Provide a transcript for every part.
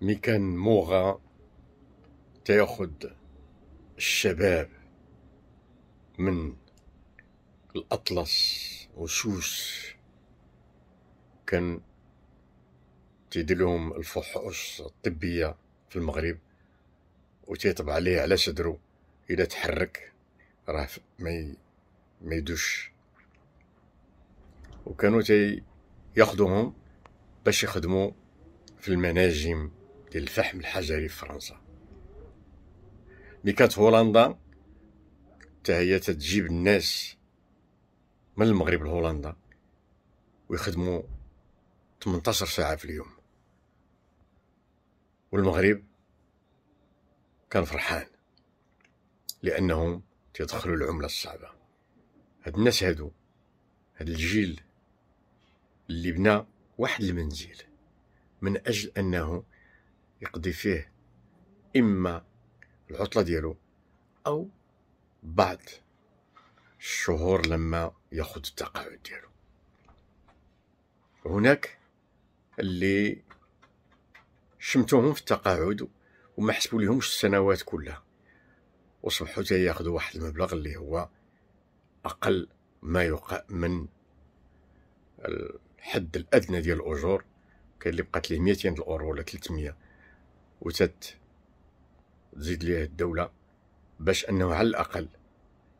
ميكان موغا تاخذ الشباب من الأطلس وسوس كان تيدلهم الفحوص الطبية في المغرب وتيطبع عليه على صدرو إذا تحرك راه ما ما يدوش وكانوا تي ياخذوهم باش يخدموا في المناجم ديال الفحم الحجري في فرنسا ملي كانت هولندا حتى هي تجيب الناس من المغرب لهولندا ويخدموا 18 ساعه في اليوم والمغرب كان فرحان لانهم تيدخلوا العمله الصعبه هاد الناس هادو هاد الجيل اللي بنى واحد المنزل من اجل انه يقضي فيه إما العطلة ديالو أو بعض الشهور لما ياخد التقاعد ديالو هناك اللي شمتوهم في التقاعد وما حسبوا لهمش السنوات كلها وصبحوا حتى ياخذوا واحد المبلغ اللي هو اقل ما يقع من الحد الادنى ديال الاجور كاين اللي بقات ليه 200 الاورو ولا 300 وتت تزيد ليه الدولة باش أنه على الأقل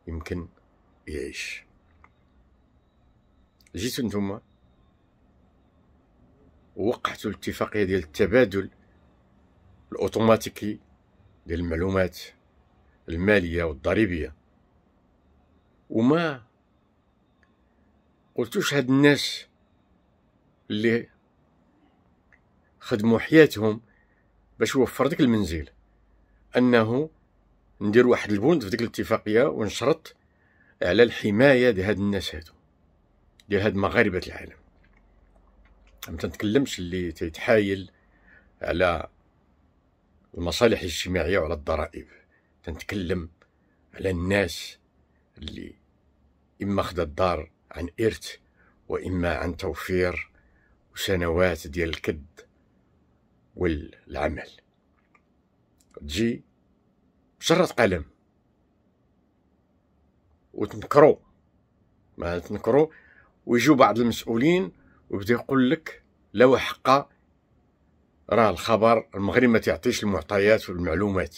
يمكن يعيش جيتو نتوما وقعتو الاتفاقية ديال التبادل الأوتوماتيكي ديال المعلومات المالية والضريبية وما قلتوش هاد الناس اللي خدموا حياتهم باش يوفر ديك المنزل انه ندير واحد البند في ديك الاتفاقيه ونشرط على الحمايه ديال هاد الناس هادو ديال هاد مغاربه العالم ما تنتكلمش اللي تيتحايل على المصالح الاجتماعيه وعلى الضرائب تنتكلم على الناس اللي اما خدا الدار عن ارث واما عن توفير وسنوات ديال الكد والعمل تجي بجرد قلم وتنكرو ما تنكرو ويجوا بعض المسؤولين ويبدا يقول لك لا حقا راه الخبر المغرب ما تعطيش المعطيات والمعلومات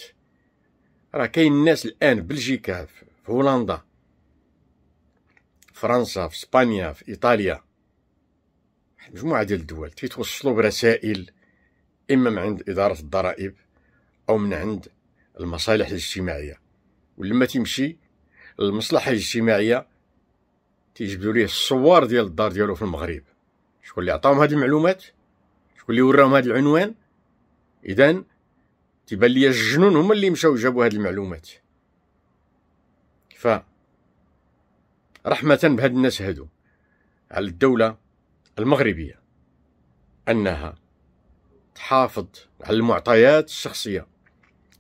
راه كاين الناس الان بلجيكا في هولندا فرنسا في اسبانيا في ايطاليا مجموعه ديال الدول تيتوصلوا برسائل إما من عند إدارة الضرائب أو من عند المصالح الاجتماعية ولما تيمشي المصلحة الاجتماعية تيجبدوا ليه الصور ديال الدار ديالو في المغرب شكون اللي عطاهم هذه المعلومات شكون اللي وراهم هذا العنوان إذا تيبان ليا الجنون هما اللي مشاو جابوا هذه المعلومات ف رحمة بهاد الناس هادو على الدولة المغربية أنها تحافظ على المعطيات الشخصية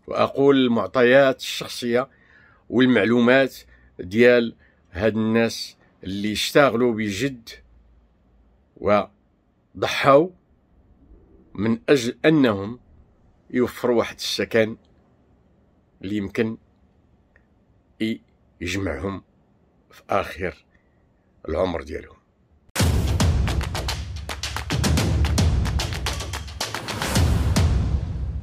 وأقول المعطيات الشخصية والمعلومات ديال هاد الناس اللي اشتغلوا بجد وضحوا من أجل أنهم يوفروا واحد السكن اللي يمكن يجمعهم في آخر العمر ديالهم